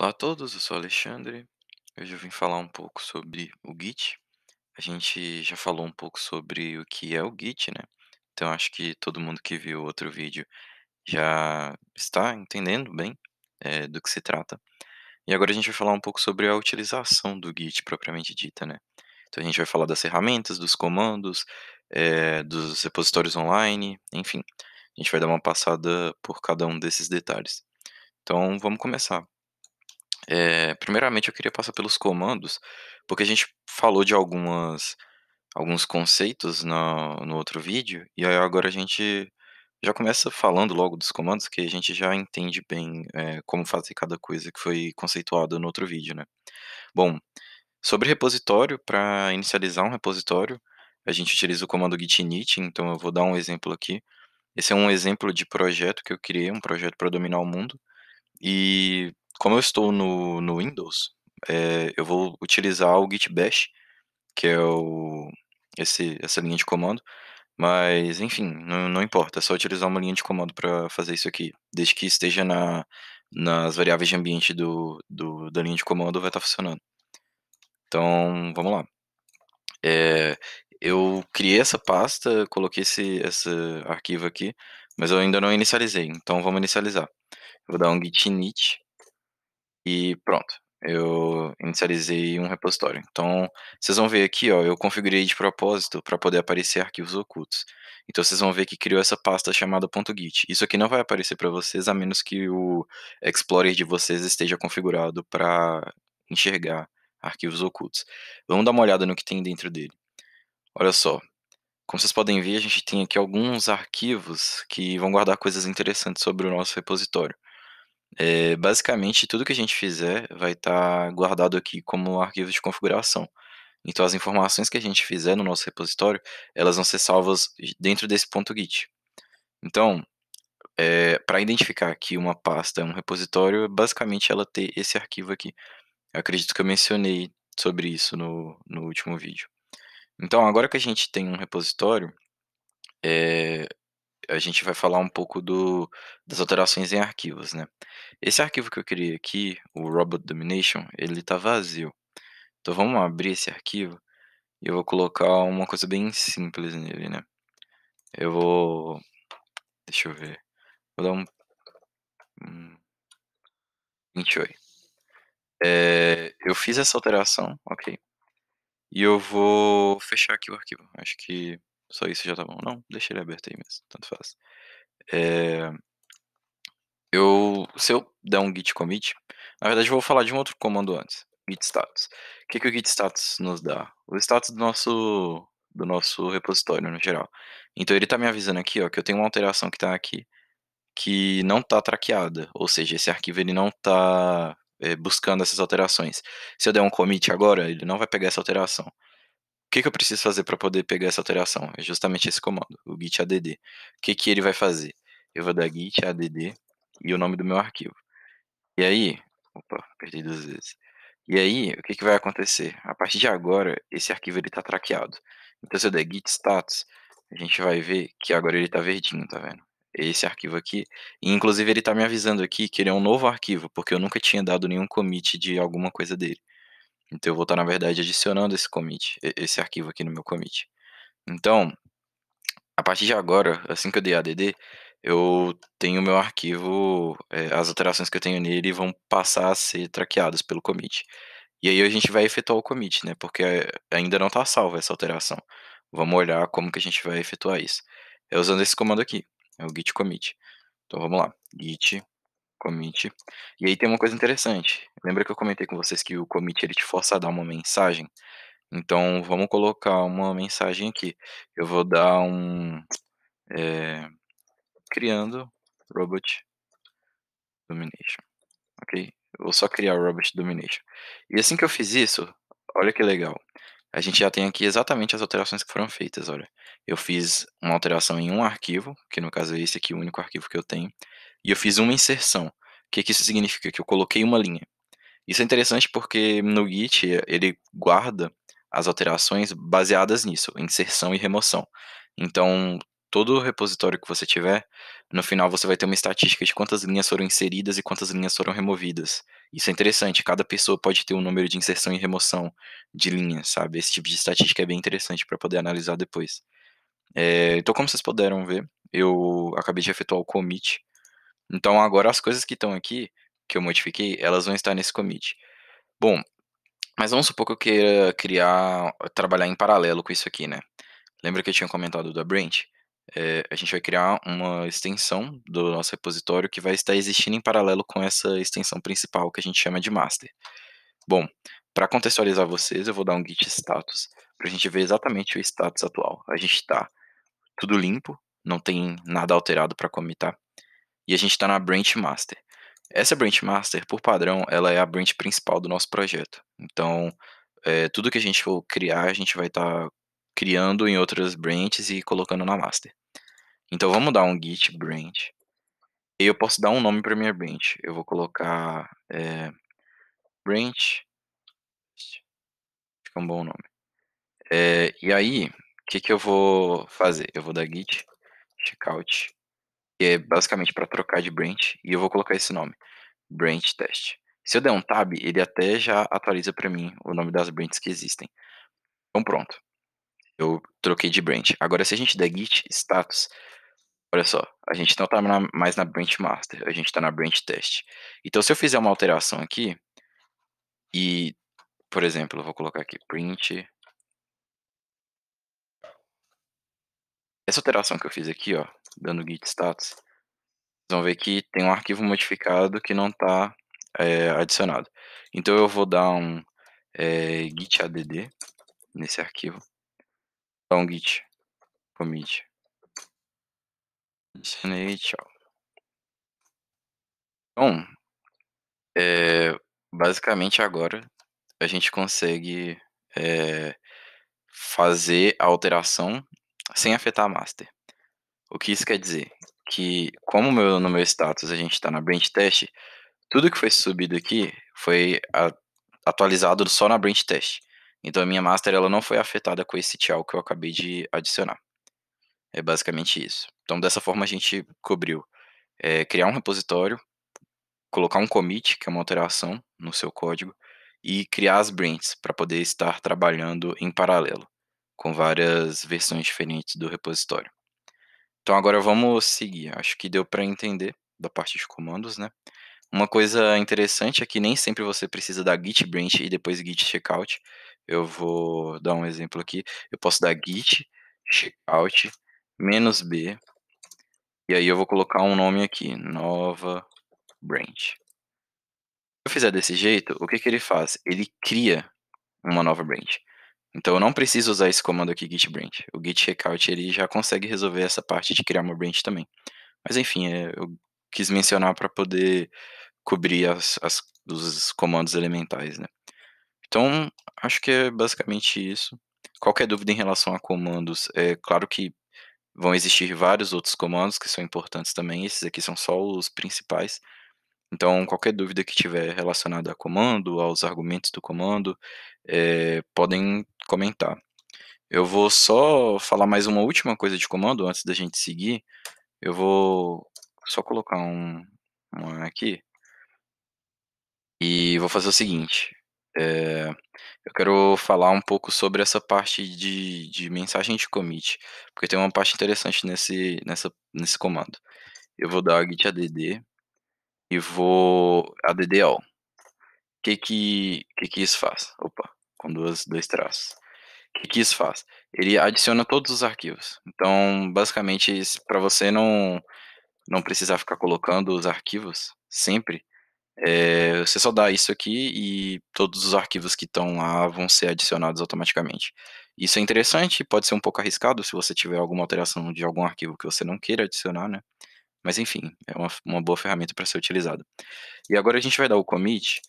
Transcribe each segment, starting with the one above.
Olá a todos, eu sou o Alexandre. Hoje eu vim falar um pouco sobre o Git. A gente já falou um pouco sobre o que é o Git, né? Então acho que todo mundo que viu outro vídeo já está entendendo bem é, do que se trata. E agora a gente vai falar um pouco sobre a utilização do Git propriamente dita, né? Então a gente vai falar das ferramentas, dos comandos, é, dos repositórios online, enfim. A gente vai dar uma passada por cada um desses detalhes. Então vamos começar. É, primeiramente, eu queria passar pelos comandos, porque a gente falou de algumas, alguns conceitos no, no outro vídeo, e aí agora a gente já começa falando logo dos comandos, que a gente já entende bem é, como fazer cada coisa que foi conceituada no outro vídeo, né? Bom, sobre repositório, para inicializar um repositório, a gente utiliza o comando git init, então eu vou dar um exemplo aqui. Esse é um exemplo de projeto que eu criei, um projeto para dominar o mundo, e como eu estou no, no Windows, é, eu vou utilizar o git bash, que é o, esse, essa linha de comando. Mas, enfim, não, não importa, é só utilizar uma linha de comando para fazer isso aqui. Desde que esteja na, nas variáveis de ambiente do, do, da linha de comando, vai estar tá funcionando. Então, vamos lá. É, eu criei essa pasta, coloquei esse, esse arquivo aqui, mas eu ainda não inicializei, então vamos inicializar. Eu vou dar um git init e pronto. Eu inicializei um repositório. Então, vocês vão ver aqui, ó, eu configurei de propósito para poder aparecer arquivos ocultos. Então, vocês vão ver que criou essa pasta chamada .git. Isso aqui não vai aparecer para vocês, a menos que o Explorer de vocês esteja configurado para enxergar arquivos ocultos. Vamos dar uma olhada no que tem dentro dele. Olha só, como vocês podem ver, a gente tem aqui alguns arquivos que vão guardar coisas interessantes sobre o nosso repositório. É, basicamente, tudo que a gente fizer vai estar tá guardado aqui como arquivo de configuração. Então, as informações que a gente fizer no nosso repositório, elas vão ser salvas dentro desse ponto .git. Então, é, eh, para identificar que uma pasta é um repositório, basicamente ela ter esse arquivo aqui. Eu acredito que eu mencionei sobre isso no, no último vídeo. Então, agora que a gente tem um repositório, é, a gente vai falar um pouco do, das alterações em arquivos, né? Esse arquivo que eu criei aqui, o Robot Domination, ele está vazio. Então vamos abrir esse arquivo e eu vou colocar uma coisa bem simples nele, né? Eu vou... deixa eu ver. Vou dar um... 28. Hum, é, eu fiz essa alteração, ok. E eu vou fechar aqui o arquivo. Acho que só isso já tá bom. Não, deixa ele aberto aí mesmo, tanto faz. É... Eu, se eu der um git commit, na verdade eu vou falar de um outro comando antes, git status. O que, que o git status nos dá? O status do nosso, do nosso repositório no geral. Então ele tá me avisando aqui, ó, que eu tenho uma alteração que tá aqui que não tá traqueada, ou seja, esse arquivo ele não tá é, buscando essas alterações. Se eu der um commit agora, ele não vai pegar essa alteração que, que eu preciso fazer para poder pegar essa alteração? É justamente esse comando, o git add. O que, que ele vai fazer? Eu vou dar git add e o nome do meu arquivo. E aí, opa, perdi duas vezes. E aí, o que, que vai acontecer? A partir de agora, esse arquivo ele está traqueado. Então, se eu der git status, a gente vai ver que agora ele está verdinho, tá vendo? Esse arquivo aqui. E, inclusive, ele está me avisando aqui que ele é um novo arquivo, porque eu nunca tinha dado nenhum commit de alguma coisa dele. Então eu vou estar, na verdade, adicionando esse commit, esse arquivo aqui no meu commit. Então, a partir de agora, assim que eu dei ADD, eu tenho meu arquivo, é, as alterações que eu tenho nele vão passar a ser traqueadas pelo commit. E aí a gente vai efetuar o commit, né? Porque é, ainda não está salva essa alteração. Vamos olhar como que a gente vai efetuar isso. É usando esse comando aqui, é o git commit. Então vamos lá, git Commit. E aí tem uma coisa interessante. Lembra que eu comentei com vocês que o commit ele te força a dar uma mensagem? Então vamos colocar uma mensagem aqui. Eu vou dar um é, criando robot domination, ok? Eu vou só criar o robot domination. E assim que eu fiz isso, olha que legal. A gente já tem aqui exatamente as alterações que foram feitas, olha. Eu fiz uma alteração em um arquivo, que no caso é esse aqui, o único arquivo que eu tenho e eu fiz uma inserção. O que, que isso significa? Que eu coloquei uma linha. Isso é interessante porque no Git ele guarda as alterações baseadas nisso, inserção e remoção. Então, todo repositório que você tiver, no final você vai ter uma estatística de quantas linhas foram inseridas e quantas linhas foram removidas. Isso é interessante, cada pessoa pode ter um número de inserção e remoção de linhas, sabe? Esse tipo de estatística é bem interessante para poder analisar depois. É, então, como vocês puderam ver, eu acabei de efetuar o commit então agora as coisas que estão aqui, que eu modifiquei, elas vão estar nesse commit. Bom, mas vamos supor que eu queira criar, trabalhar em paralelo com isso aqui, né? Lembra que eu tinha comentado da branch? É, a gente vai criar uma extensão do nosso repositório que vai estar existindo em paralelo com essa extensão principal que a gente chama de master. Bom, para contextualizar vocês, eu vou dar um git status para a gente ver exatamente o status atual. A gente está tudo limpo, não tem nada alterado para comitar e a gente está na branch master. Essa branch master, por padrão, ela é a branch principal do nosso projeto. Então, é, tudo que a gente for criar, a gente vai estar tá criando em outras branches e colocando na master. Então, vamos dar um git branch. E eu posso dar um nome para minha branch. Eu vou colocar é, eh, branch. Fica um bom nome. É, e aí, o que, que eu vou fazer? Eu vou dar git checkout que é basicamente para trocar de branch, e eu vou colocar esse nome, branch test. Se eu der um tab, ele até já atualiza para mim o nome das branches que existem. Então pronto. Eu troquei de branch. Agora se a gente der git status, olha só, a gente não está mais na branch master, a gente está na branch test. Então se eu fizer uma alteração aqui e, por exemplo, eu vou colocar aqui print essa alteração que eu fiz aqui, ó, dando git status, vão ver que tem um arquivo modificado que não está é, eh, adicionado. Então eu vou dar um é, git add nesse arquivo, dar um git commit, adicionei, tchau. Então, é, basicamente agora a gente consegue é, fazer a alteração sem afetar a master. O que isso quer dizer? Que como meu, no meu status a gente está na branch test, tudo que foi subido aqui foi a, atualizado só na branch test. Então a minha master ela não foi afetada com esse tchau que eu acabei de adicionar. É basicamente isso. Então dessa forma a gente cobriu é, criar um repositório, colocar um commit, que é uma alteração no seu código, e criar as branches para poder estar trabalhando em paralelo com várias versões diferentes do repositório. Então agora vamos seguir. Acho que deu para entender da parte de comandos, né? Uma coisa interessante é que nem sempre você precisa dar git branch e depois git checkout. Eu vou dar um exemplo aqui. Eu posso dar git checkout menos b e aí eu vou colocar um nome aqui, nova branch. Se eu fizer desse jeito, o que, que ele faz? Ele cria uma nova branch. Então eu não preciso usar esse comando aqui git branch. O git checkout ele já consegue resolver essa parte de criar uma branch também. Mas enfim, é, eu quis mencionar para poder cobrir as, as, os comandos elementais, né? Então acho que é basicamente isso. Qualquer dúvida em relação a comandos, é claro que vão existir vários outros comandos que são importantes também. Esses aqui são só os principais. Então, qualquer dúvida que tiver relacionada a comando, aos argumentos do comando, é, podem comentar. Eu vou só falar mais uma última coisa de comando antes da gente seguir. Eu vou só colocar um, um aqui. E vou fazer o seguinte. É, eu quero falar um pouco sobre essa parte de, de mensagem de commit, porque tem uma parte interessante nesse, nessa, nesse comando. Eu vou dar git add e vou add all. O que que, que que isso faz? Opa, com duas, dois traços. O que que isso faz? Ele adiciona todos os arquivos. Então, basicamente, para você não, não precisar ficar colocando os arquivos sempre, é, você só dá isso aqui e todos os arquivos que estão lá vão ser adicionados automaticamente. Isso é interessante, pode ser um pouco arriscado se você tiver alguma alteração de algum arquivo que você não queira adicionar, né? Mas enfim, é uma, uma boa ferramenta para ser utilizada. E agora a gente vai dar o commit,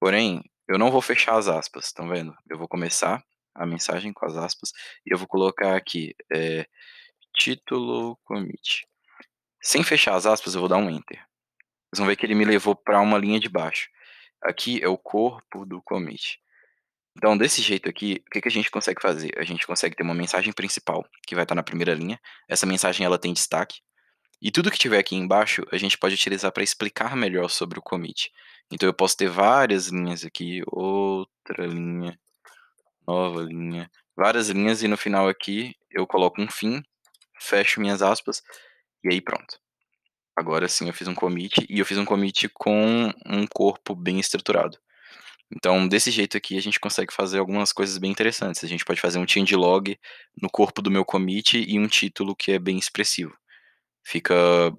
porém, eu não vou fechar as aspas, estão vendo? Eu vou começar a mensagem com as aspas e eu vou colocar aqui é, título commit. Sem fechar as aspas, eu vou dar um enter. Vocês vão ver que ele me levou para uma linha de baixo. Aqui é o corpo do commit. Então, desse jeito aqui, o que, que a gente consegue fazer? A gente consegue ter uma mensagem principal, que vai estar tá na primeira linha. Essa mensagem ela tem destaque. E tudo que tiver aqui embaixo, a gente pode utilizar para explicar melhor sobre o commit. Então eu posso ter várias linhas aqui, outra linha, nova linha, várias linhas e no final aqui eu coloco um fim, fecho minhas aspas e aí pronto. Agora sim eu fiz um commit e eu fiz um commit com um corpo bem estruturado. Então, desse jeito aqui, a gente consegue fazer algumas coisas bem interessantes. A gente pode fazer um change log no corpo do meu commit e um título que é bem expressivo fica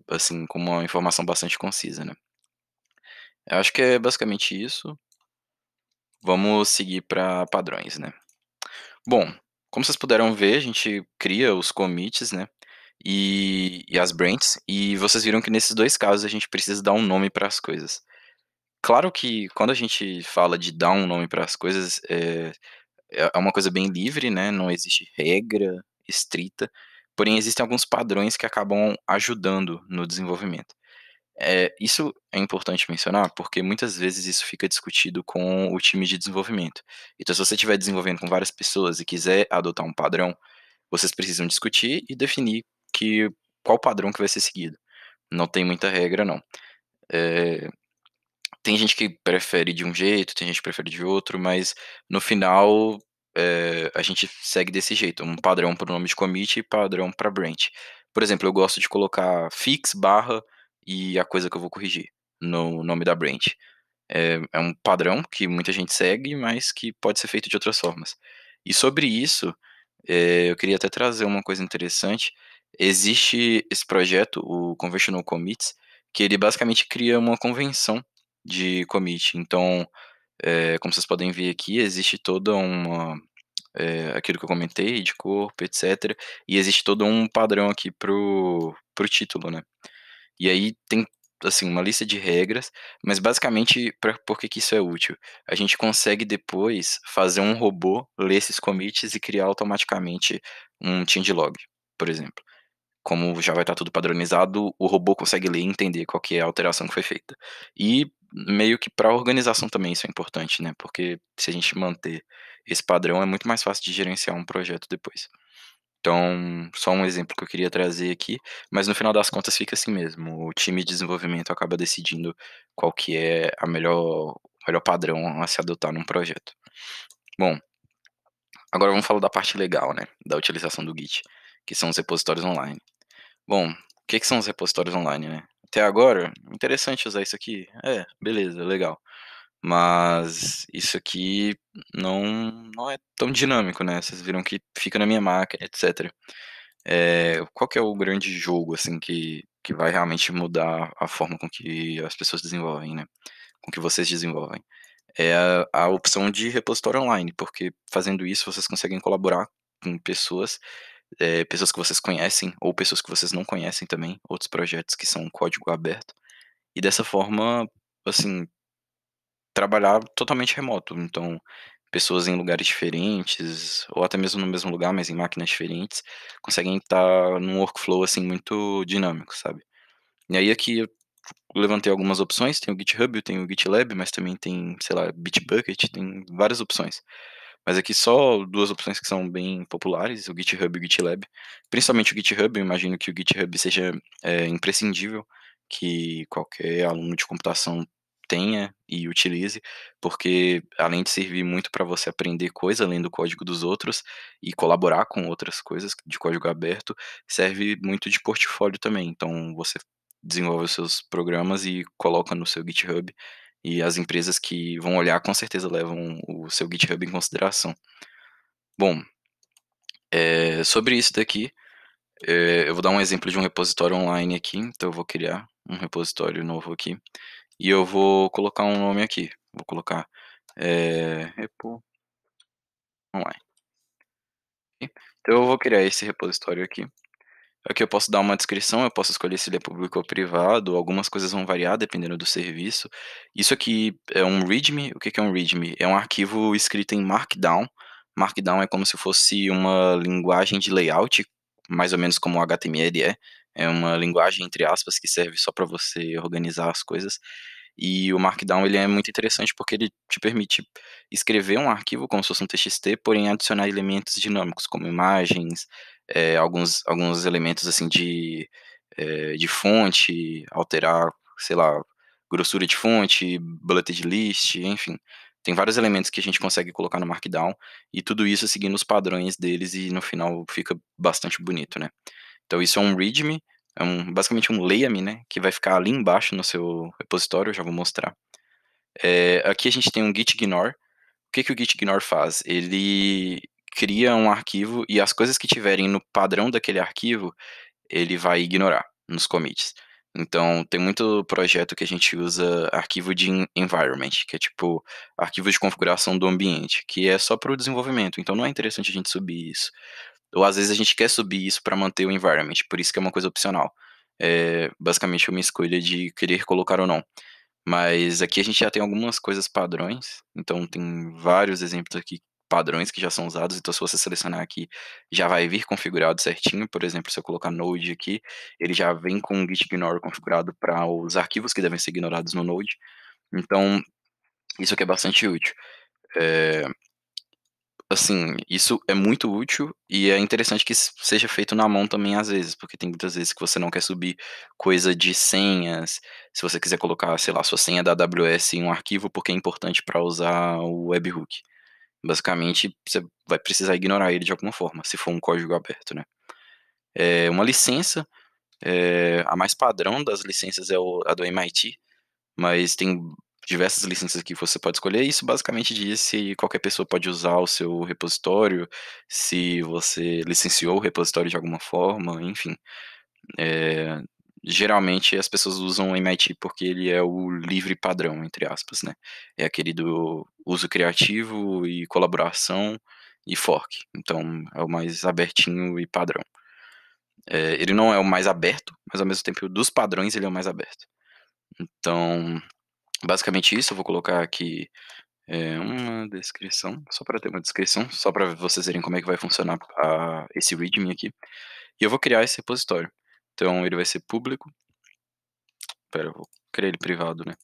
assim com uma informação bastante concisa, né? Eu acho que é basicamente isso. Vamos seguir para padrões, né? Bom, como vocês puderam ver, a gente cria os commits, né? E, e as branches. E vocês viram que nesses dois casos a gente precisa dar um nome para as coisas. Claro que quando a gente fala de dar um nome para as coisas, eh, é, é uma coisa bem livre, né? Não existe regra estrita. Porém, existem alguns padrões que acabam ajudando no desenvolvimento. É, isso é importante mencionar porque muitas vezes isso fica discutido com o time de desenvolvimento. Então, se você estiver desenvolvendo com várias pessoas e quiser adotar um padrão, vocês precisam discutir e definir que, qual padrão que vai ser seguido. Não tem muita regra, não. É, tem gente que prefere de um jeito, tem gente que prefere de outro, mas no final é, a gente segue desse jeito, um padrão para o nome de commit e padrão para branch. Por exemplo, eu gosto de colocar fix, barra e a coisa que eu vou corrigir no nome da branch. É, é um padrão que muita gente segue, mas que pode ser feito de outras formas. E sobre isso, é, eu queria até trazer uma coisa interessante. Existe esse projeto, o Conventional Commits, que ele basicamente cria uma convenção de commit. Então, é, como vocês podem ver aqui, existe toda uma. É, aquilo que eu comentei, de corpo, etc. E existe todo um padrão aqui pro, pro título, né? E aí tem assim, uma lista de regras, mas basicamente pra, por que, que isso é útil? A gente consegue depois fazer um robô ler esses commits e criar automaticamente um changelog, por exemplo. Como já vai estar tudo padronizado, o robô consegue ler e entender qual que é a alteração que foi feita. E meio que para a organização também isso é importante, né? Porque se a gente manter esse padrão, é muito mais fácil de gerenciar um projeto depois. Então, só um exemplo que eu queria trazer aqui, mas no final das contas fica assim mesmo. O time de desenvolvimento acaba decidindo qual que é a melhor, o melhor padrão a se adotar num projeto. Bom, agora vamos falar da parte legal, né, da utilização do Git, que são os repositórios online. Bom, o que, que são os repositórios online, né? até agora, interessante usar isso aqui. É, beleza, legal. Mas isso aqui não, não é tão dinâmico, né? Vocês viram que fica na minha máquina, etc. É, qual que é o grande jogo, assim, que, que vai realmente mudar a forma com que as pessoas desenvolvem, né? Com que vocês desenvolvem? É a, a opção de repositório online, porque fazendo isso vocês conseguem colaborar com pessoas é, pessoas que vocês conhecem ou pessoas que vocês não conhecem também, outros projetos que são código aberto. E dessa forma, assim, trabalhar totalmente remoto. Então, pessoas em lugares diferentes, ou até mesmo no mesmo lugar, mas em máquinas diferentes, conseguem estar num workflow assim muito dinâmico, sabe? E aí aqui eu levantei algumas opções, tem o GitHub, tem o GitLab, mas também tem, sei lá, Bitbucket, tem várias opções. Mas aqui só duas opções que são bem populares, o GitHub e o GitLab. Principalmente o GitHub, eu imagino que o GitHub seja é, imprescindível que qualquer aluno de computação tenha e utilize, porque além de servir muito para você aprender coisa além do código dos outros e colaborar com outras coisas de código aberto, serve muito de portfólio também. Então você desenvolve os seus programas e coloca no seu GitHub e as empresas que vão olhar com certeza levam o seu GitHub em consideração. Bom, é, sobre isso daqui, é, eu vou dar um exemplo de um repositório online aqui. Então eu vou criar um repositório novo aqui. E eu vou colocar um nome aqui. Vou colocar é, repo online. Então eu vou criar esse repositório aqui. Aqui eu posso dar uma descrição, eu posso escolher se ele é público ou privado, algumas coisas vão variar dependendo do serviço. Isso aqui é um README. O que é um README? É um arquivo escrito em Markdown. Markdown é como se fosse uma linguagem de layout, mais ou menos como o HTML é. É uma linguagem, entre aspas, que serve só para você organizar as coisas. E o Markdown ele é muito interessante porque ele te permite escrever um arquivo como se fosse um TXT, porém adicionar elementos dinâmicos, como imagens, é, alguns, alguns elementos assim de, é, de fonte, alterar, sei lá, grossura de fonte, bulleted list, enfim. Tem vários elementos que a gente consegue colocar no Markdown e tudo isso seguindo os padrões deles e no final fica bastante bonito, né? Então isso é um README, é um, basicamente um leia né? Que vai ficar ali embaixo no seu repositório, eu já vou mostrar. É, aqui a gente tem um git ignore. O que, que o git ignore faz? Ele, cria um arquivo e as coisas que tiverem no padrão daquele arquivo, ele vai ignorar nos commits. Então, tem muito projeto que a gente usa arquivo de environment, que é tipo arquivo de configuração do ambiente, que é só para o desenvolvimento. Então, não é interessante a gente subir isso. Ou às vezes a gente quer subir isso para manter o environment, por isso que é uma coisa opcional. É basicamente uma escolha de querer colocar ou não. Mas aqui a gente já tem algumas coisas padrões, então tem vários exemplos aqui padrões que já são usados, então se você selecionar aqui, já vai vir configurado certinho, por exemplo, se eu colocar Node aqui, ele já vem com o git ignore configurado para os arquivos que devem ser ignorados no Node, então isso aqui é bastante útil. É, assim, isso é muito útil e é interessante que seja feito na mão também às vezes, porque tem muitas vezes que você não quer subir coisa de senhas, se você quiser colocar, sei lá, sua senha da AWS em um arquivo porque é importante para usar o webhook. Basicamente, você vai precisar ignorar ele de alguma forma, se for um código aberto, né? É uma licença, é, a mais padrão das licenças é a do MIT, mas tem diversas licenças que você pode escolher. E isso basicamente diz se qualquer pessoa pode usar o seu repositório, se você licenciou o repositório de alguma forma, enfim. É, geralmente as pessoas usam o MIT porque ele é o livre padrão, entre aspas, né? É aquele do uso criativo e colaboração e fork. Então é o mais abertinho e padrão. É, ele não é o mais aberto, mas ao mesmo tempo dos padrões ele é o mais aberto. Então, basicamente isso, eu vou colocar aqui é, uma descrição, só para ter uma descrição, só para vocês verem como é que vai funcionar a, ah, esse readme aqui. E eu vou criar esse repositório. Então ele vai ser público. Pera, eu vou criar ele privado, né?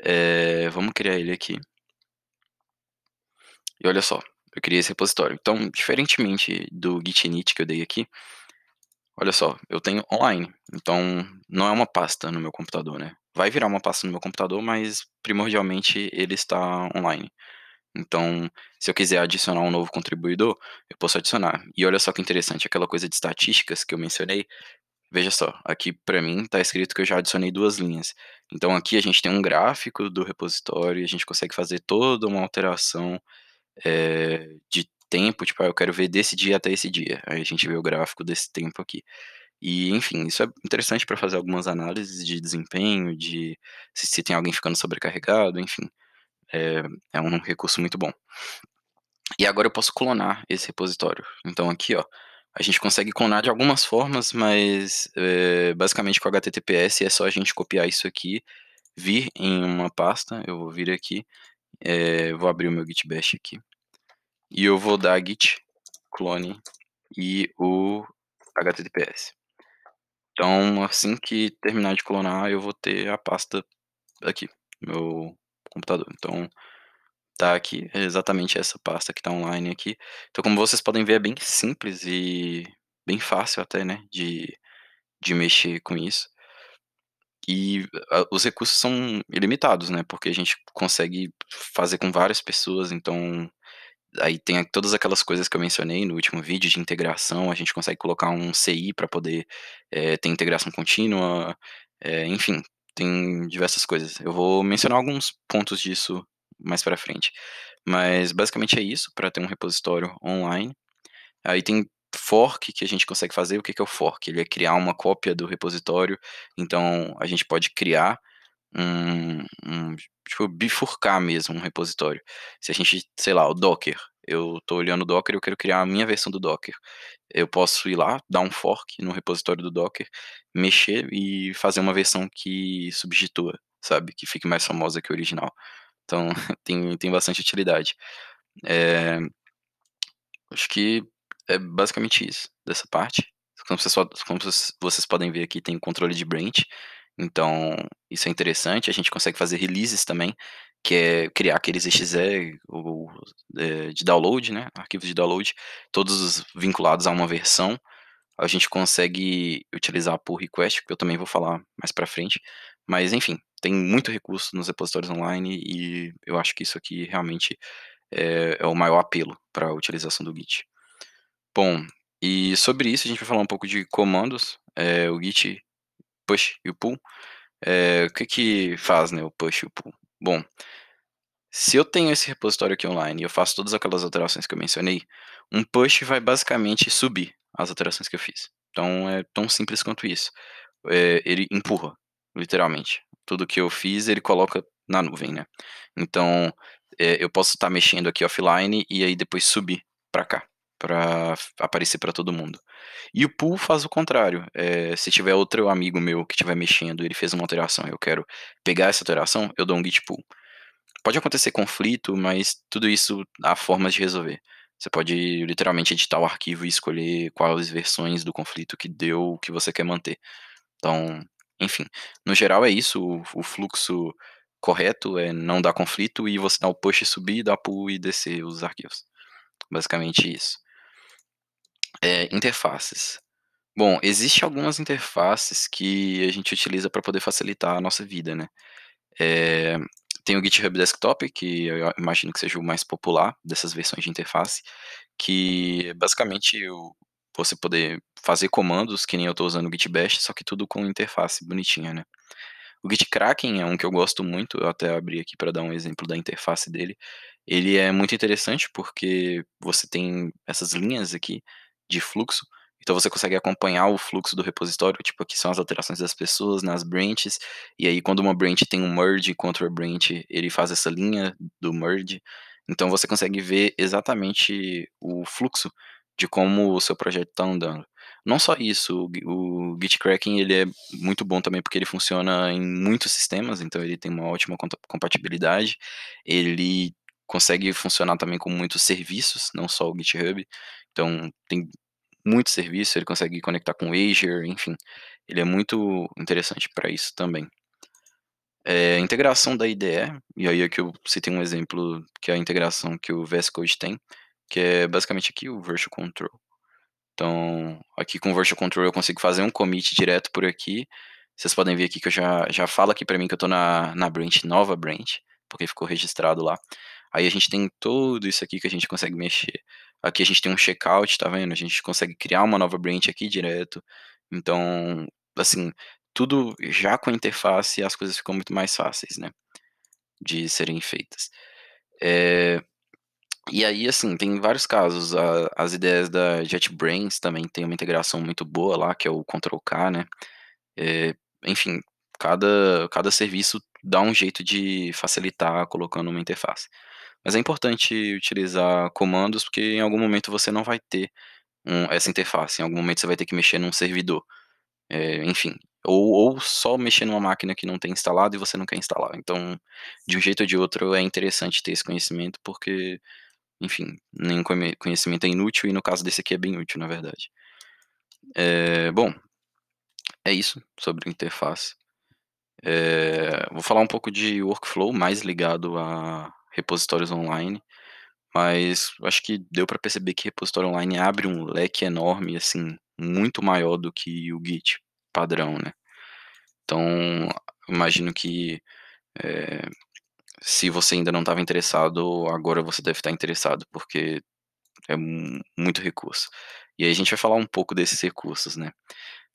É, vamos criar ele aqui. E olha só, eu criei esse repositório. Então, diferentemente do git que eu dei aqui, olha só, eu tenho online. Então, não é uma pasta no meu computador, né? Vai virar uma pasta no meu computador, mas primordialmente ele está online. Então, se eu quiser adicionar um novo contribuidor, eu posso adicionar. E olha só que interessante, aquela coisa de estatísticas que eu mencionei, Veja só, aqui para mim está escrito que eu já adicionei duas linhas. Então aqui a gente tem um gráfico do repositório, a gente consegue fazer toda uma alteração é, de tempo, tipo, ah, eu quero ver desse dia até esse dia. Aí a gente vê o gráfico desse tempo aqui. E, enfim, isso é interessante para fazer algumas análises de desempenho, de se, se tem alguém ficando sobrecarregado, enfim. É, é um recurso muito bom. E agora eu posso clonar esse repositório. Então aqui, ó, a gente consegue clonar de algumas formas, mas é, basicamente com HTTPS é só a gente copiar isso aqui, vir em uma pasta, eu vou vir aqui, é, vou abrir o meu git bash aqui, e eu vou dar git clone e o HTTPS. Então, assim que terminar de clonar, eu vou ter a pasta aqui no meu computador. Então, tá aqui, é exatamente essa pasta que está online aqui. Então, como vocês podem ver, é bem simples e bem fácil até, né, de, de mexer com isso. E a, os recursos são ilimitados, né, porque a gente consegue fazer com várias pessoas, então aí tem todas aquelas coisas que eu mencionei no último vídeo de integração, a gente consegue colocar um CI para poder é, ter integração contínua, é, enfim, tem diversas coisas. Eu vou mencionar alguns pontos disso mais para frente. Mas basicamente é isso para ter um repositório online. Aí tem fork que a gente consegue fazer. O que é o fork? Ele é criar uma cópia do repositório. Então a gente pode criar um, um tipo bifurcar mesmo um repositório. Se a gente, sei lá, o Docker. Eu estou olhando o Docker, eu quero criar a minha versão do Docker. Eu posso ir lá, dar um fork no repositório do Docker, mexer e fazer uma versão que substitua, sabe, que fique mais famosa que o original. Então, tem, tem bastante utilidade. É, acho que é basicamente isso dessa parte. Como vocês, como vocês podem ver aqui, tem controle de branch. Então, isso é interessante. A gente consegue fazer releases também, que é criar aqueles exe ou, eh, de download, né? Arquivos de download, todos vinculados a uma versão. A gente consegue utilizar por request, que eu também vou falar mais para frente. Mas, enfim, tem muito recurso nos repositórios online e eu acho que isso aqui realmente é, é o maior apelo para a utilização do Git. Bom, e sobre isso a gente vai falar um pouco de comandos, é, o Git push e o pull. É, o que que faz né, o push e o pull? Bom, se eu tenho esse repositório aqui online e eu faço todas aquelas alterações que eu mencionei, um push vai basicamente subir as alterações que eu fiz. Então é tão simples quanto isso. É, ele empurra, literalmente. Tudo que eu fiz, ele coloca na nuvem, né? Então, é, eu posso estar tá mexendo aqui offline e aí depois subir para cá, para aparecer para todo mundo. E o pool faz o contrário. É, se tiver outro amigo meu que estiver mexendo, ele fez uma alteração, eu quero pegar essa alteração, eu dou um git pool. Pode acontecer conflito, mas tudo isso há formas de resolver. Você pode literalmente editar o arquivo e escolher quais versões do conflito que deu que você quer manter. Então, enfim, no geral é isso. O, o, fluxo correto é não dar conflito e você dar o push e subir, dar pull e descer os arquivos. Basicamente isso. É, interfaces. Bom, existe algumas interfaces que a gente utiliza para poder facilitar a nossa vida, né? É, tem o GitHub Desktop, que eu imagino que seja o mais popular dessas versões de interface, que é basicamente o, você poder fazer comandos, que nem eu estou usando o Git Bash, só que tudo com interface bonitinha, né? O Git Kraken é um que eu gosto muito, eu até abri aqui para dar um exemplo da interface dele. Ele é muito interessante porque você tem essas linhas aqui de fluxo, então você consegue acompanhar o fluxo do repositório, tipo aqui são as alterações das pessoas nas branches, e aí quando uma branch tem um merge contra a branch, ele faz essa linha do merge. Então você consegue ver exatamente o fluxo de como o seu projeto está andando. Não só isso, o, o Gitkraken ele é muito bom também porque ele funciona em muitos sistemas, então ele tem uma ótima compatibilidade. Ele consegue funcionar também com muitos serviços, não só o GitHub. Então tem muito serviço, ele consegue conectar com Azure, enfim, ele é muito interessante para isso também. É, integração da IDE, e aí aqui eu citei um exemplo que é a integração que o VS Code tem, que é basicamente aqui o Virtual Control. Então, aqui com o Virtual Control eu consigo fazer um commit direto por aqui. Vocês podem ver aqui que eu já, já falo aqui para mim que eu estou na, na branch, nova branch, porque ficou registrado lá. Aí a gente tem tudo isso aqui que a gente consegue mexer. Aqui a gente tem um checkout, tá vendo? A gente consegue criar uma nova branch aqui direto. Então, assim, tudo já com a interface as coisas ficam muito mais fáceis, né? De serem feitas. É, e aí, assim, tem vários casos. A, as ideias da JetBrains também tem uma integração muito boa lá, que é o Ctrl-K, né? É, enfim, cada, cada serviço dá um jeito de facilitar colocando uma interface. Mas é importante utilizar comandos, porque em algum momento você não vai ter um, essa interface, em algum momento você vai ter que mexer num servidor. É, enfim, ou, ou só mexer numa máquina que não tem instalado e você não quer instalar. Então, de um jeito ou de outro, é interessante ter esse conhecimento, porque enfim, nenhum conhecimento é inútil, e no caso desse aqui é bem útil, na verdade. É, bom, é isso sobre interface. É, vou falar um pouco de workflow mais ligado a repositórios online, mas acho que deu para perceber que repositório online abre um leque enorme, assim, muito maior do que o Git padrão, né? Então, imagino que é, se você ainda não estava interessado, agora você deve estar interessado, porque é muito recurso. E aí a gente vai falar um pouco desses recursos, né?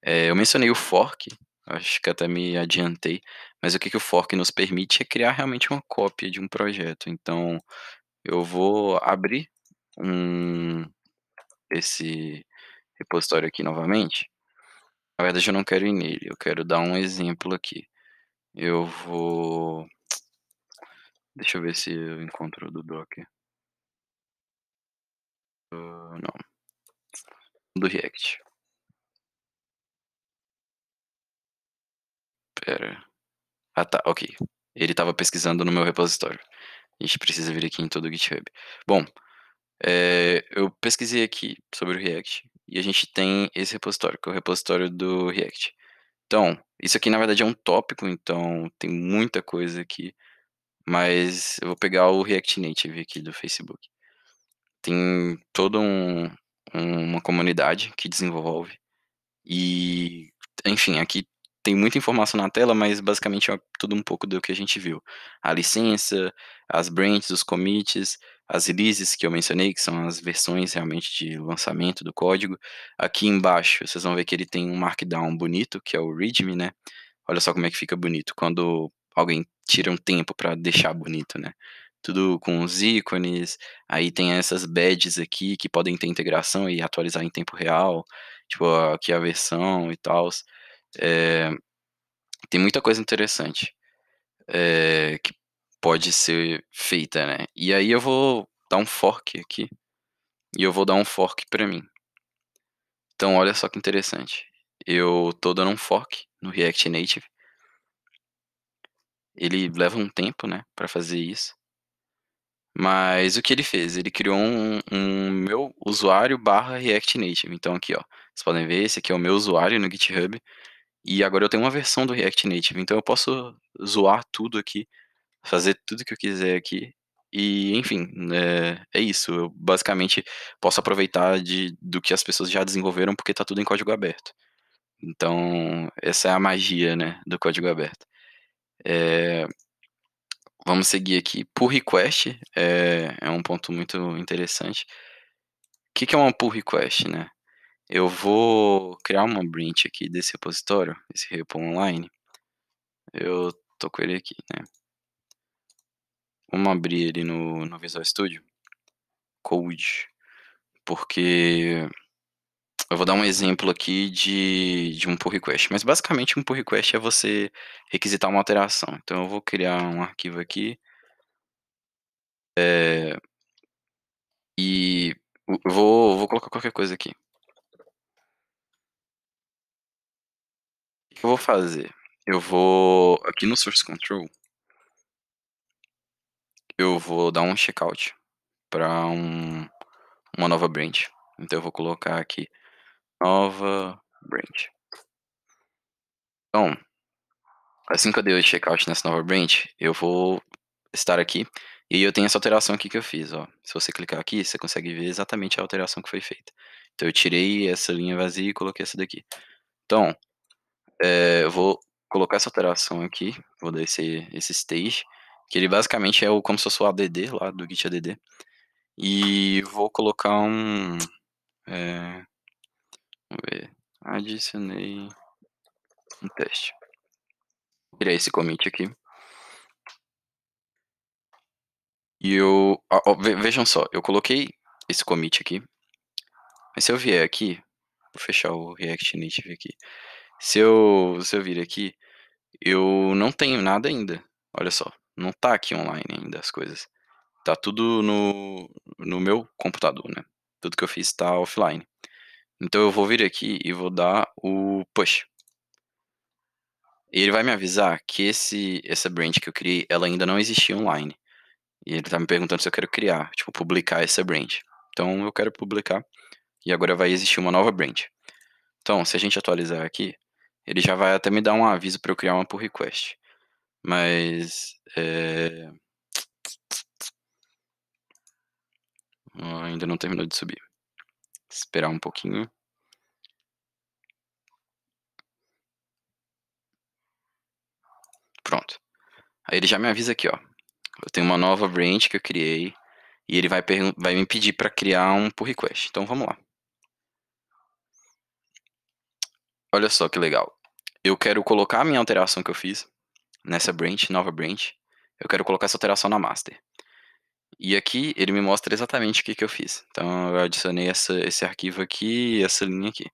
É, eu mencionei o fork, acho que até me adiantei, mas o que, que o fork nos permite é criar realmente uma cópia de um projeto. Então, eu vou abrir um, esse repositório aqui novamente. Na verdade, eu não quero ir nele, eu quero dar um exemplo aqui. Eu vou Deixa eu ver se eu encontro o Dudu aqui. Uh, não. Do React. Pera. Ah tá, ok. Ele estava pesquisando no meu repositório. A gente precisa vir aqui em todo o GitHub. Bom, é, eu pesquisei aqui sobre o React e a gente tem esse repositório, que é o repositório do React. Então, isso aqui na verdade é um tópico, então tem muita coisa aqui. Mas eu vou pegar o React Native aqui do Facebook. Tem toda um, uma comunidade que desenvolve. E, enfim, aqui tem muita informação na tela, mas basicamente é tudo um pouco do que a gente viu. A licença, as branches, os commits, as releases que eu mencionei, que são as versões realmente de lançamento do código. Aqui embaixo, vocês vão ver que ele tem um markdown bonito, que é o README, né? Olha só como é que fica bonito. Quando alguém tira um tempo para deixar bonito, né? Tudo com os ícones, aí tem essas badges aqui que podem ter integração e atualizar em tempo real, tipo, aqui a versão e tal. É, tem muita coisa interessante é, que pode ser feita, né? E aí eu vou dar um fork aqui, e eu vou dar um fork para mim. Então, olha só que interessante. Eu tô dando um fork no React Native ele leva um tempo, né, para fazer isso. Mas o que ele fez? Ele criou um, um meu usuário barra React Native. Então aqui, ó, vocês podem ver, esse aqui é o meu usuário no GitHub. E agora eu tenho uma versão do React Native, então eu posso zoar tudo aqui, fazer tudo que eu quiser aqui. E, enfim, é, é isso. Eu basicamente posso aproveitar de, do que as pessoas já desenvolveram, porque está tudo em código aberto. Então, essa é a magia né, do código aberto. É, vamos seguir aqui. Pull request é, é um ponto muito interessante. O que, que é uma pull request, né? Eu vou criar uma branch aqui desse repositório, esse repo online. Eu tô com ele aqui, né? Vamos abrir ele no, no Visual Studio Code, porque eu vou dar um exemplo aqui de, de um pull request. Mas basicamente um pull request é você requisitar uma alteração. Então eu vou criar um arquivo aqui. É, e vou, vou colocar qualquer coisa aqui. O que eu vou fazer? Eu vou aqui no source control. Eu vou dar um checkout para um, uma nova branch. Então eu vou colocar aqui Nova branch. Então, assim que eu dei o checkout nessa nova branch, eu vou estar aqui. E eu tenho essa alteração aqui que eu fiz, ó. Se você clicar aqui, você consegue ver exatamente a alteração que foi feita. Então, eu tirei essa linha vazia e coloquei essa daqui. Então, é, eu vou colocar essa alteração aqui, vou dar esse, esse stage, que ele basicamente é o, como se fosse o ADD lá do Git ADD. E vou colocar um... É, ver. Adicionei um teste. tirei esse commit aqui. E eu. ó, vejam só, eu coloquei esse commit aqui. Mas se eu vier aqui. Vou fechar o React Native aqui. Se eu, se eu vir aqui, eu não tenho nada ainda. Olha só, não tá aqui online ainda as coisas. Tá tudo no, no meu computador, né? Tudo que eu fiz tá offline. Então eu vou vir aqui e vou dar o push. E ele vai me avisar que esse, essa branch que eu criei, ela ainda não existia online. E ele está me perguntando se eu quero criar, tipo, publicar essa branch. Então eu quero publicar e agora vai existir uma nova branch. Então, se a gente atualizar aqui, ele já vai até me dar um aviso para eu criar uma pull request. Mas é... ainda não terminou de subir. Esperar um pouquinho. Pronto. Aí ele já me avisa aqui, ó. Eu tenho uma nova branch que eu criei e ele vai, vai me pedir para criar um pull request. Então vamos lá. Olha só que legal. Eu quero colocar a minha alteração que eu fiz nessa branch, nova branch. Eu quero colocar essa alteração na master. E aqui ele me mostra exatamente o que, que eu fiz. Então eu adicionei essa, esse arquivo aqui e essa linha aqui.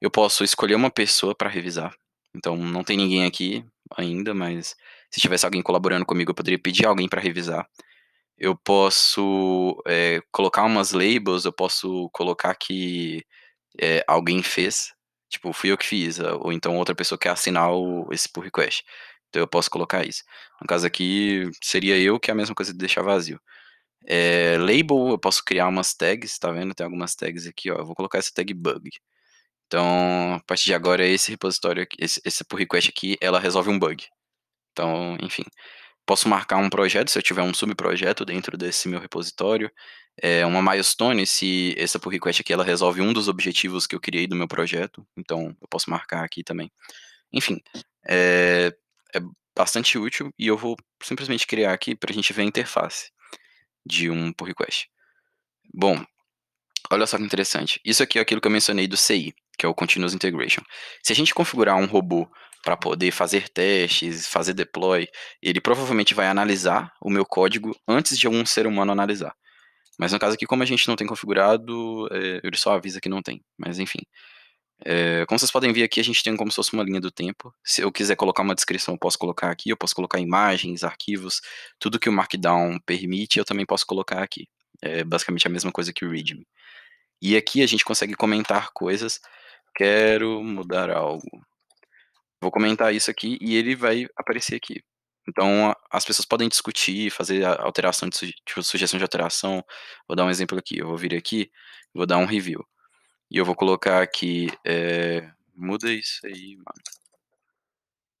Eu posso escolher uma pessoa para revisar. Então não tem ninguém aqui ainda, mas se tivesse alguém colaborando comigo, eu poderia pedir alguém para revisar. Eu posso é, colocar umas labels, eu posso colocar que é, alguém fez, tipo, fui eu que fiz, ou então outra pessoa quer assinar o, esse pull request. Então eu posso colocar isso. No caso aqui, seria eu que é a mesma coisa de deixar vazio. É, label, eu posso criar umas tags, tá vendo? Tem algumas tags aqui, ó. Eu vou colocar essa tag bug. Então, a partir de agora, esse repositório, aqui, esse, esse pull request aqui, ela resolve um bug. Então, enfim. Posso marcar um projeto, se eu tiver um subprojeto dentro desse meu repositório. É uma milestone, se essa pull request aqui, ela resolve um dos objetivos que eu criei do meu projeto. Então, eu posso marcar aqui também. Enfim, é, é bastante útil e eu vou simplesmente criar aqui para a gente ver a interface de um pull request. Bom, olha só que interessante. Isso aqui é aquilo que eu mencionei do CI, que é o Continuous Integration. Se a gente configurar um robô para poder fazer testes, fazer deploy, ele provavelmente vai analisar o meu código antes de um ser humano analisar. Mas no caso aqui, como a gente não tem configurado, é, ele só avisa que não tem. Mas enfim, é, como vocês podem ver aqui, a gente tem como se fosse uma linha do tempo. Se eu quiser colocar uma descrição, eu posso colocar aqui, eu posso colocar imagens, arquivos, tudo que o Markdown permite, eu também posso colocar aqui. É basicamente a mesma coisa que o README. E aqui a gente consegue comentar coisas. Quero mudar algo. Vou comentar isso aqui e ele vai aparecer aqui. Então, as pessoas podem discutir, fazer alteração de suge tipo, sugestão de alteração. Vou dar um exemplo aqui. Eu vou vir aqui, vou dar um review. E eu vou colocar aqui. É, muda isso aí, mano.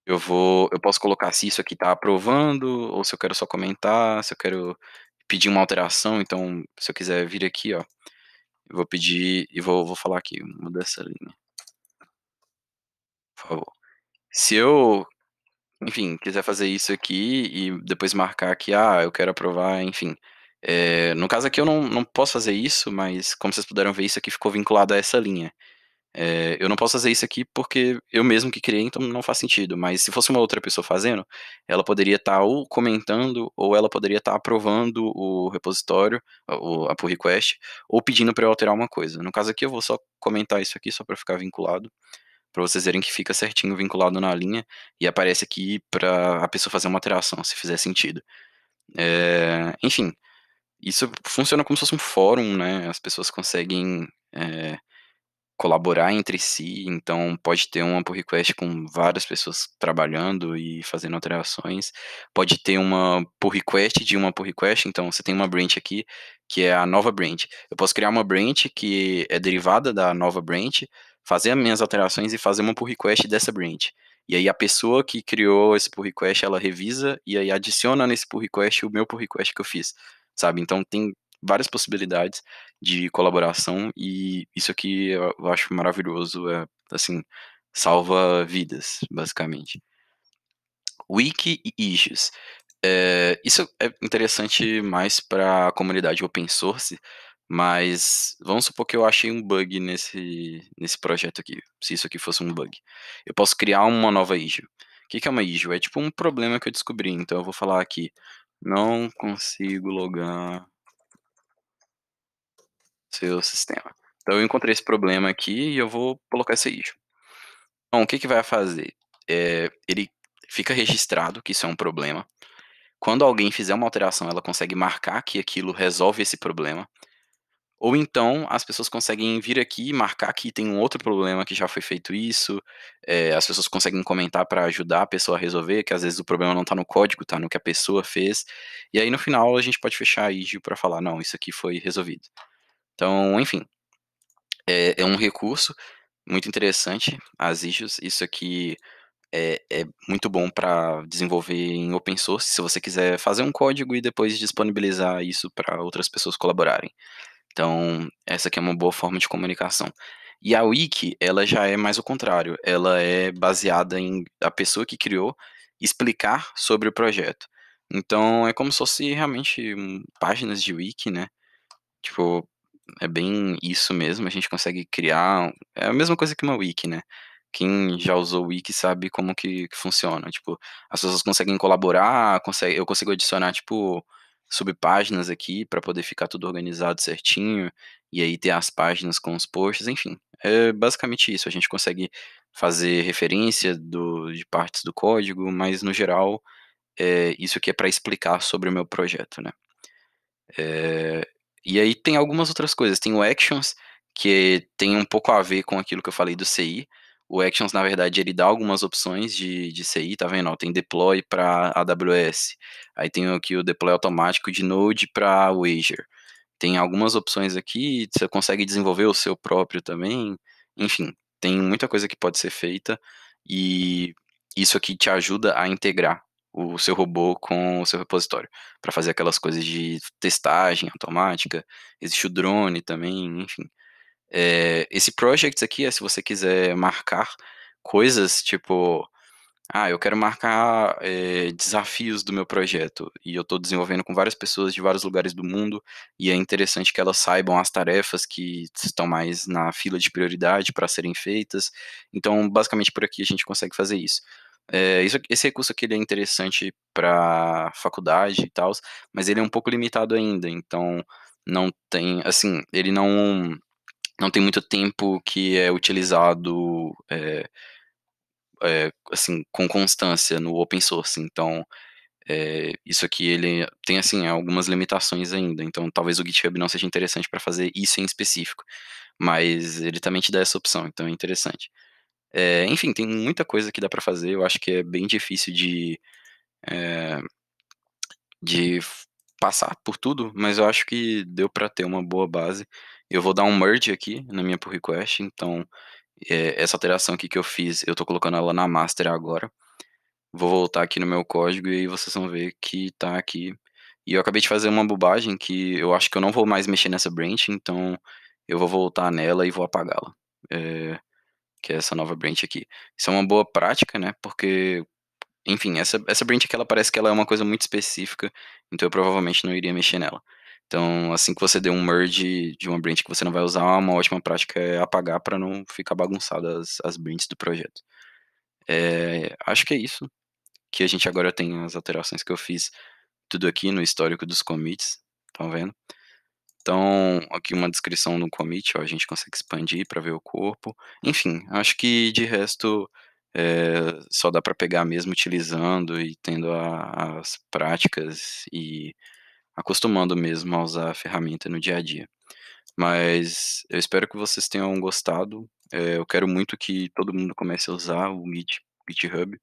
Eu vou. Eu posso colocar se isso aqui tá aprovando, ou se eu quero só comentar, se eu quero pedir uma alteração. Então, se eu quiser vir aqui, ó. Eu vou pedir e vou, vou falar aqui, muda essa linha. Por favor. Se eu, enfim, quiser fazer isso aqui e depois marcar aqui, ah, eu quero aprovar, enfim. É, no caso aqui eu não, não posso fazer isso, mas como vocês puderam ver, isso aqui ficou vinculado a essa linha. É, eu não posso fazer isso aqui porque eu mesmo que criei, então não faz sentido. Mas se fosse uma outra pessoa fazendo, ela poderia estar tá ou comentando, ou ela poderia estar tá aprovando o repositório, a pull request, ou pedindo para eu alterar uma coisa. No caso aqui, eu vou só comentar isso aqui, só para ficar vinculado, para vocês verem que fica certinho vinculado na linha, e aparece aqui para a pessoa fazer uma alteração, se fizer sentido. É, enfim, isso funciona como se fosse um fórum, né? As pessoas conseguem é, colaborar entre si, então pode ter uma pull request com várias pessoas trabalhando e fazendo alterações, pode ter uma pull request de uma pull request, então você tem uma branch aqui que é a nova branch. Eu posso criar uma branch que é derivada da nova branch, fazer as minhas alterações e fazer uma pull request dessa branch. E aí a pessoa que criou esse pull request, ela revisa e aí adiciona nesse pull request o meu pull request que eu fiz sabe? Então tem várias possibilidades de colaboração e isso aqui eu acho maravilhoso, é, assim, salva vidas, basicamente. Wiki e issues. É, isso é interessante mais para a comunidade open source, mas vamos supor que eu achei um bug nesse, nesse projeto aqui, se isso aqui fosse um bug. Eu posso criar uma nova issue. O que é uma issue? É tipo um problema que eu descobri, então eu vou falar aqui, não consigo logar seu sistema. Então eu encontrei esse problema aqui e eu vou colocar esse issue. Então o que, que vai fazer? É, ele fica registrado que isso é um problema. Quando alguém fizer uma alteração, ela consegue marcar que aquilo resolve esse problema. Ou então as pessoas conseguem vir aqui e marcar que tem um outro problema que já foi feito isso, é, as pessoas conseguem comentar para ajudar a pessoa a resolver, que às vezes o problema não está no código, está no que a pessoa fez. E aí no final a gente pode fechar a IGIO para falar, não, isso aqui foi resolvido. Então, enfim, é, é um recurso muito interessante, as IGIOs, isso aqui é, é, muito bom para desenvolver em open source, se você quiser fazer um código e depois disponibilizar isso para outras pessoas colaborarem. Então, essa aqui é uma boa forma de comunicação. E a wiki, ela já é mais o contrário. Ela é baseada em a pessoa que criou explicar sobre o projeto. Então, é como se fosse realmente hum, páginas de wiki, né? Tipo, é bem isso mesmo. A gente consegue criar. É a mesma coisa que uma wiki, né? Quem já usou wiki sabe como que, que funciona. Tipo, as pessoas conseguem colaborar, consegue, eu consigo adicionar, tipo, subpáginas aqui para poder ficar tudo organizado certinho e aí ter as páginas com os posts, enfim. É basicamente isso. A gente consegue fazer referência do, de partes do código, mas no geral é, isso aqui é para explicar sobre o meu projeto, né? É, e aí tem algumas outras coisas. Tem o Actions, que tem um pouco a ver com aquilo que eu falei do CI, o Actions, na verdade, ele dá algumas opções de, de CI, tá vendo? Ó, tem deploy para AWS. Aí tem aqui o deploy automático de Node para Azure. Tem algumas opções aqui, você consegue desenvolver o seu próprio também. Enfim, tem muita coisa que pode ser feita e isso aqui te ajuda a integrar o seu robô com o seu repositório, para fazer aquelas coisas de testagem automática. Existe o drone também, enfim. É, esse project aqui é se você quiser marcar coisas tipo. Ah, eu quero marcar é, desafios do meu projeto e eu estou desenvolvendo com várias pessoas de vários lugares do mundo e é interessante que elas saibam as tarefas que estão mais na fila de prioridade para serem feitas. Então, basicamente por aqui a gente consegue fazer isso. É, isso esse recurso aqui ele é interessante para faculdade e tal, mas ele é um pouco limitado ainda. Então, não tem, assim, ele não não tem muito tempo que é utilizado é, é, assim com constância no open source então é, isso aqui ele tem assim algumas limitações ainda então talvez o GitHub não seja interessante para fazer isso em específico mas ele também te dá essa opção então é interessante enfim tem muita coisa que dá para fazer eu acho que é bem difícil de de passar por tudo mas eu acho que deu para ter uma boa base eu vou dar um merge aqui na minha pull request, então é, essa alteração aqui que eu fiz, eu estou colocando ela na master agora. Vou voltar aqui no meu código e aí vocês vão ver que está aqui. E eu acabei de fazer uma bobagem que eu acho que eu não vou mais mexer nessa branch, então eu vou voltar nela e vou apagá-la. É, que é essa nova branch aqui. Isso é uma boa prática, né? Porque, enfim, essa, essa branch aqui ela parece que ela é uma coisa muito específica, então eu provavelmente não iria mexer nela. Então, assim que você der um merge de uma branch que você não vai usar, uma ótima prática é apagar para não ficar bagunçado as, as branches do projeto. É, acho que é isso. Que a gente agora tem as alterações que eu fiz tudo aqui no histórico dos commits, estão vendo? Então, aqui uma descrição do commit, ó, a gente consegue expandir para ver o corpo. Enfim, acho que de resto é, só dá para pegar mesmo utilizando e tendo a, as práticas e acostumando mesmo a usar a ferramenta no dia a dia. Mas eu espero que vocês tenham gostado. É, eu quero muito que todo mundo comece a usar o Git, GitHub.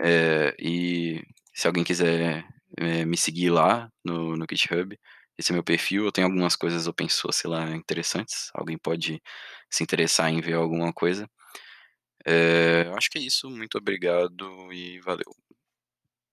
É, e se alguém quiser é, me seguir lá no, no GitHub, esse é meu perfil. Eu tenho algumas coisas open source lá interessantes. Alguém pode se interessar em ver alguma coisa. É, acho que é isso. Muito obrigado e valeu.